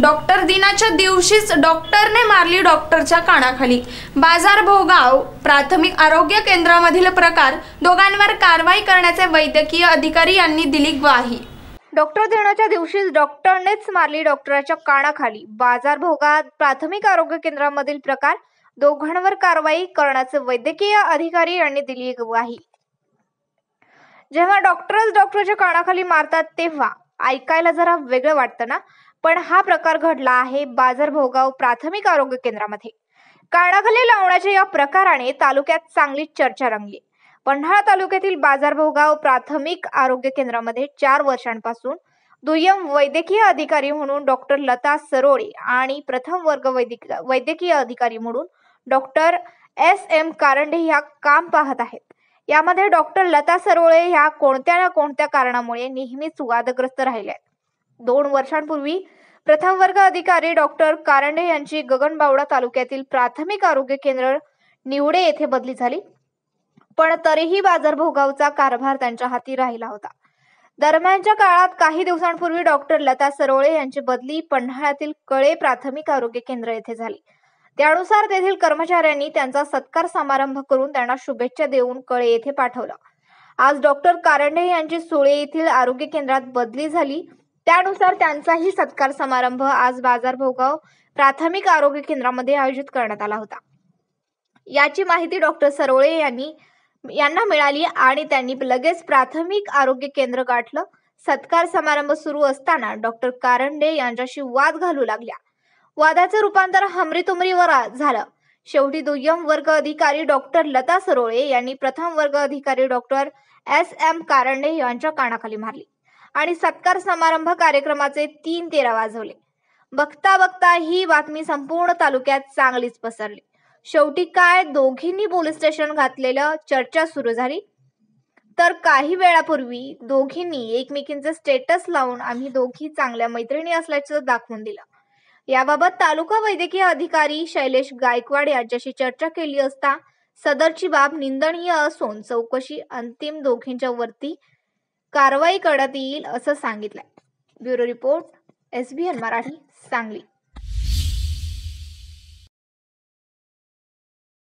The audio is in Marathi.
डॉक्टर दिनाच्या दिवशीच डॉक्टरने मारली डॉक्टरच्या कानाखाली बाजार भोगाव प्राथमिक आरोग्य केंद्रामधील प्रकार दोघांवर कारवाई करण्याचे वैद्यकीय अधिकारी यांनी दिली ग्वाही डॉक्टर दिनाच्या दिवशीच डॉक्टरनेच मारली डॉक्टरच्या कानाखाली बाजार भोगाव प्राथमिक आरोग्य केंद्रामधील प्रकार दोघांवर कारवाई करण्याचे वैद्यकीय अधिकारी यांनी दिली ग्वाही जेव्हा डॉक्टरच डॉक्टरच्या कानाखाली मारतात तेव्हा ऐकायला जरा वेगळं वाटतं ना पण हा प्रकार घडला आहे बाजारभोगाव प्राथमिक आरोग्य केंद्रामध्ये कानाखाली लावण्याच्या या प्रकाराने तालुक्यात चांगलीच चर्चा रंगली पन्हाळा तालुक्यातील बाजारभोगाव प्राथमिक आरोग्य केंद्रामध्ये चार वर्षांपासून दुय्यम वैद्यकीय अधिकारी म्हणून डॉक्टर लता सरोळे आणि प्रथम वर्ग वैद्यकीय वैद्यकीय अधिकारी म्हणून डॉक्टर एस एम कारंडे ह्या काम पाहत आहेत यामध्ये डॉक्टर लता सरोळे ह्या कोणत्या ना कोणत्या कारणामुळे नेहमीच वादग्रस्त राहिल्या आहेत दोन वर्षांपूर्वी प्रथम वर्ग अधिकारी डॉक्टर कारंडे यांची गगनबावडा तालुक्यातील प्राथमिक आरोग्य केंद्र निवडे येथे बदली झाली पण तरीही बाजार भोगावचा कारभार त्यांच्या हाती राहिला होता दरम्यानच्या काळात काही दिवसांपूर्वी डॉक्टर लता सरोळे यांची बदली पन्हाळ्यातील कळे प्राथमिक आरोग्य केंद्र येथे झाली त्यानुसार तेथील कर्मचाऱ्यांनी त्यांचा सत्कार समारंभ करून त्यांना शुभेच्छा देऊन कळे येथे पाठवला आज डॉक्टर कारंडे यांची सुळे येथील आरोग्य केंद्रात बदली झाली त्यानुसार त्यांचाही सत्कार समारंभ आज बाजार भोगाव प्राथमिक आरोग्य केंद्रामध्ये आयोजित करण्यात आला होता याची माहिती डॉक्टर सरोळे यांनी यांना मिळाली आणि त्यांनी लगेच प्राथमिक आरोग्य केंद्र गाठलं सत्कार समारंभ सुरू असताना डॉक्टर कारंडे यांच्याशी वाद घालू लागल्या वादाचं रूपांतर हमरीतुमरीवर झालं शेवटी दुय्यम वर्ग अधिकारी डॉक्टर लता सरोळे यांनी प्रथम वर्ग अधिकारी डॉक्टर एस एम कारंडे यांच्या कानाखाली मारली आणि सत्कार समारंभ कार्यक्रमाचे तीन तेरा वाजवले बघता बघता ही बातमी संपूर्ण तालुक्यात चांगलीच पसरली शेवटी काय दोघींनी पोलीस स्टेशन घातलेलं चर्चा सुरू झाली तर काही वेळापूर्वी दोघींनी एकमेकींचे स्टेटस लावून आम्ही दोघी चांगल्या मैत्रिणी असल्याचं दाखवून दिलं याबाबत तालुका वैद्यकीय अधिकारी शैलेश गायकवाड यांच्याशी चर्चा केली असता सदरची बाब निंदनीय असून चौकशी अंतिम दोघींच्या वरती कारवाई करण्यात येईल असं सांगितलंय bureau report S B Marathi Sangli